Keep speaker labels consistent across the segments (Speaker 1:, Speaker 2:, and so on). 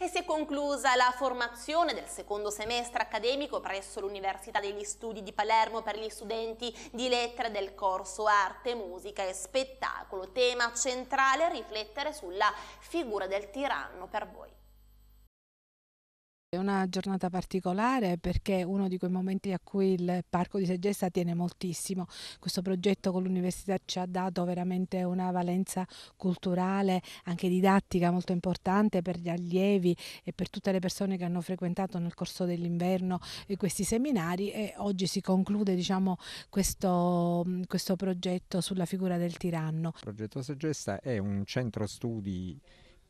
Speaker 1: e si è conclusa la formazione del secondo semestre accademico presso l'Università degli Studi di Palermo per gli studenti di lettere del corso Arte, Musica e Spettacolo, tema centrale riflettere sulla figura del tiranno per voi è una giornata particolare perché è uno di quei momenti a cui il Parco di Segesta tiene moltissimo. Questo progetto con l'Università ci ha dato veramente una valenza culturale, anche didattica molto importante per gli allievi e per tutte le persone che hanno frequentato nel corso dell'inverno eh, questi seminari e oggi si conclude diciamo, questo, mm, questo progetto sulla figura del tiranno. Il
Speaker 2: progetto Segesta è un centro studi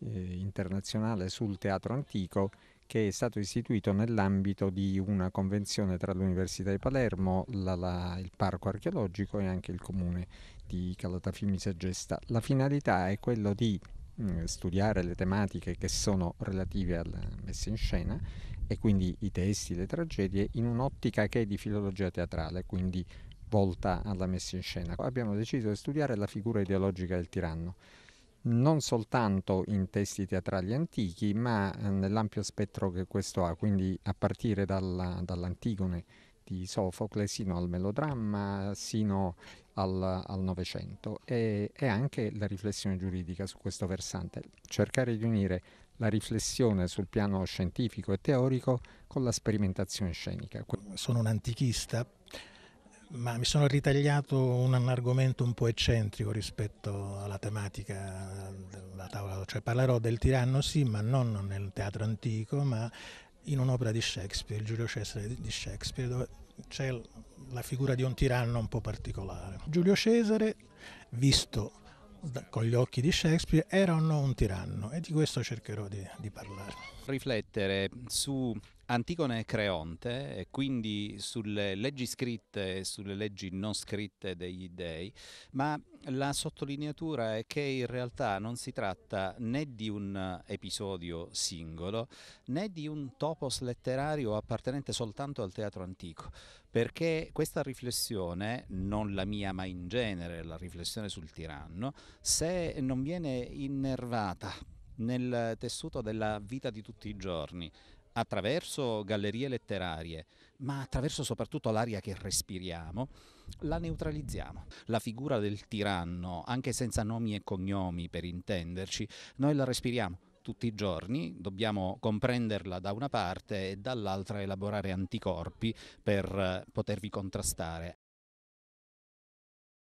Speaker 2: eh, internazionale sul teatro antico che è stato istituito nell'ambito di una convenzione tra l'Università di Palermo, la, la, il Parco archeologico e anche il comune di Calatafimi Sagesta. La finalità è quella di mm, studiare le tematiche che sono relative alla messa in scena e quindi i testi, le tragedie, in un'ottica che è di filologia teatrale, quindi volta alla messa in scena. Abbiamo deciso di studiare la figura ideologica del tiranno non soltanto in testi teatrali antichi, ma eh, nell'ampio spettro che questo ha, quindi a partire dalla, dall'Antigone di Sofocle sino al melodramma, sino al Novecento e, e, anche la riflessione giuridica su questo versante, cercare di unire la riflessione sul piano scientifico e teorico con la sperimentazione scenica.
Speaker 3: Sono un antichista ma mi sono ritagliato un, argomento un po' eccentrico rispetto alla tematica della tavola, cioè parlerò del tiranno sì, ma non nel teatro antico, ma in un'opera di Shakespeare, il Giulio Cesare di Shakespeare, dove c'è la figura di un tiranno un po' particolare. Giulio Cesare, visto con gli occhi di Shakespeare, era o no un tiranno? E di questo cercherò di, di parlare.
Speaker 4: Riflettere su Antigone e Creonte, e quindi sulle leggi scritte e sulle leggi non scritte degli dei, ma la sottolineatura è che in realtà non si tratta né di un episodio singolo né di un topos letterario appartenente soltanto al teatro antico, perché questa riflessione, non la mia ma in genere, la riflessione sul tiranno, se non viene innervata nel tessuto della vita di tutti i giorni attraverso gallerie letterarie, ma attraverso soprattutto l'aria che respiriamo, la neutralizziamo. La figura del tiranno, anche senza nomi e cognomi per intenderci, noi la respiriamo tutti i giorni, dobbiamo comprenderla da una parte e dall'altra elaborare anticorpi per eh, potervi contrastare.